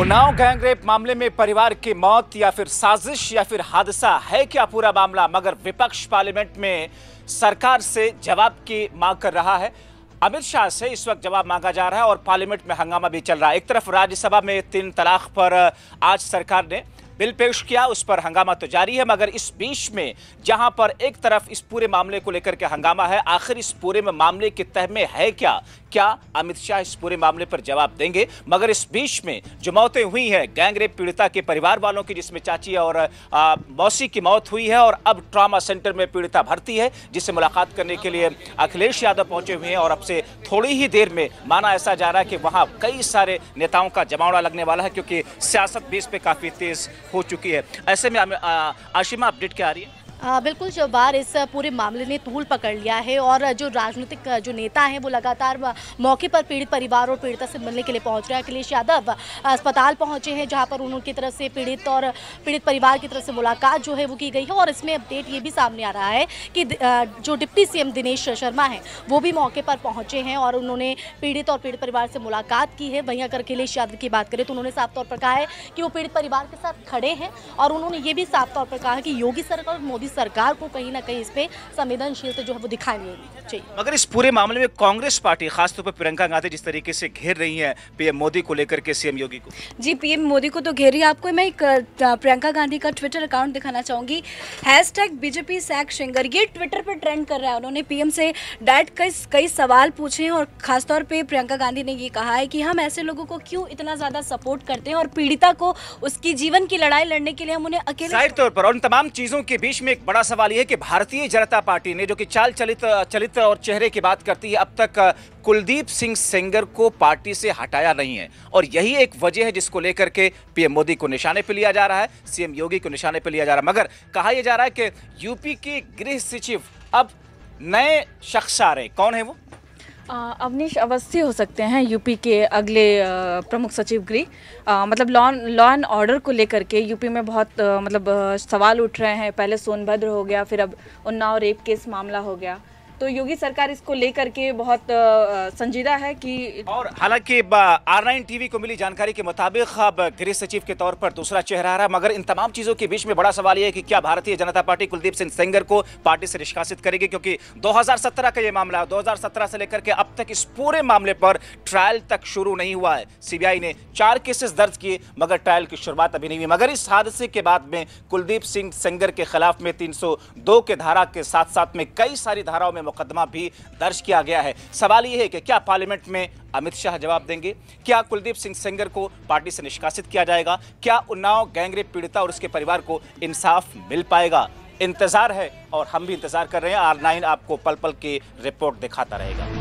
Unnao gangrape मामले में परिवार की मौत या फिर साजिश या फिर हादसा है क्या पूरा मामला मगर विपक्ष पार्लियामेंट में सरकार से जवाब की मांग कर रहा है अमित शाह से इस वक्त जवाब मांगा जा रहा है और पार्लियामेंट में हंगामा भी चल रहा है एक तरफ राज्यसभा में तीन तलाक पर आज सरकार ने बिल पेश किया उस पर हंगामा तो जारी है मगर इस बीच में जहां पर एक तरफ इस पूरे मामले को लेकर के हंगामा है आखिर इस पूरे में मामले के तह में है क्या क्या अमित शाह इस पूरे मामले पर जवाब देंगे मगर इस बीच में जो मौतें हुई हैं गैंगरेप पीड़िता के परिवार वालों की जिसमें चाची और आ, मौसी की मौत हुई है और अब ट्रामा सेंटर में पीड़िता भर्ती है जिससे मुलाकात करने के लिए अखिलेश यादव पहुंचे हुए हैं और अब से थोड़ी ही देर में माना ऐसा जा रहा है कि वहाँ कई सारे नेताओं का जमावड़ा लगने वाला है क्योंकि सियासत भी इस पर काफ़ी तेज़ हो चुकी है ऐसे में आशिमा अपडेट क्या आ रही है आ, बिल्कुल जो बार इस पूरे मामले ने तूल पकड़ लिया है और जो राजनीतिक जो नेता हैं वो लगातार मौके पर पीड़ित परिवार और पीड़िता से मिलने के लिए पहुंच रहे हैं अखिलेश यादव अस्पताल पहुंचे हैं जहां पर उनकी तरफ से पीड़ित और पीड़ित परिवार की तरफ से मुलाकात जो है वो की गई है और इसमें अपडेट ये भी सामने आ रहा है कि जो डिप्टी सी दिनेश शर्मा हैं वो भी मौके पर पहुंचे हैं और उन्होंने पीड़ित और पीड़ित परिवार से मुलाकात की है वहीं अगर अखिलेश यादव की बात करें तो उन्होंने साफ तौर पर कहा है कि वो पीड़ित परिवार के साथ खड़े हैं और उन्होंने ये भी साफ तौर पर कहा कि योगी सरकार और मोदी भी सरकार को कहीं ना कहीं इस पर संवेदनशीलता तो जो है वो दिखानी चाहिए मगर इस पूरे मामले में कांग्रेस पार्टी खासतौर पर प्रियंका गांधी जिस तरीके से घेर रही है पीएम मोदी को लेकर के सीएम योगी को जी पीएम मोदी को तो घेर रही है आपको मैं एक प्रियंका गांधी का ट्विटर अकाउंट दिखाना चाहूंगी हैश बीजेपी सैक सिंगर ये ट्विटर पर ट्रेंड कर रहा है उन्होंने पीएम से डायरेक्ट कई कई सवाल पूछे हैं और खासतौर पर प्रियंका गांधी ने ये कहा है कि हम ऐसे लोगों को क्यों इतना ज़्यादा सपोर्ट करते हैं और पीड़िता को उसकी जीवन की लड़ाई लड़ने के लिए हम उन्हें अकेले तौर पर और तमाम चीज़ों के बीच में एक बड़ा सवाल यह है कि भारतीय जनता पार्टी ने जो कि चाल चलित चलित और चेहरे की बात करती है अब तक कुलदीप सिंह सेंगर को पार्टी से हटाया नहीं है और यही एक वजह है जिसको लेकर के पीएम मोदी को निशाने पर लिया जा रहा है सीएम योगी को निशाने पर लिया जा रहा है मगर कहा यह जा रहा है कि यूपी के गृह सचिव अब नए शख्स आ रहे कौन है वो अवनीश अवस्थी हो सकते हैं यूपी के अगले प्रमुख सचिव गृह मतलब लॉ लॉ एंड ऑर्डर को लेकर के यूपी में बहुत मतलब सवाल उठ रहे हैं पहले सोनभद्र हो गया फिर अब उन्नाव रेप केस मामला हो गया तो योगी सरकार इसको लेकर के बहुत संजीदा है कि और हालांकि आर नाइन टीवी को मिली जानकारी के मुताबिक अब गृह सचिव के तौर पर दूसरा चेहरा आ रहा मगर इन तमाम चीजों के बीच में बड़ा सवाल यह है कि क्या भारतीय जनता पार्टी कुलदीप सिंह सेंगर को पार्टी से निष्कासित करेगी क्योंकि दो का यह मामला दो हजार से लेकर के अब तक इस पूरे मामले पर ट्रायल तक शुरू नहीं हुआ है सीबीआई ने चार केसेस दर्ज किए मगर ट्रायल की शुरुआत अभी नहीं हुई मगर इस हादसे के बाद में कुलदीप सिंह सेंगर के खिलाफ में 302 के धारा के साथ साथ में कई सारी धाराओं में मुकदमा भी दर्ज किया गया है सवाल यह है कि क्या पार्लियामेंट में अमित शाह जवाब देंगे क्या कुलदीप सिंह सेंगर को पार्टी से निष्कासित किया जाएगा क्या उन्नाव गैंगरेप पीड़िता और उसके परिवार को इंसाफ मिल पाएगा इंतज़ार है और हम भी इंतज़ार कर रहे हैं आर नाइन आपको पल पल की रिपोर्ट दिखाता रहेगा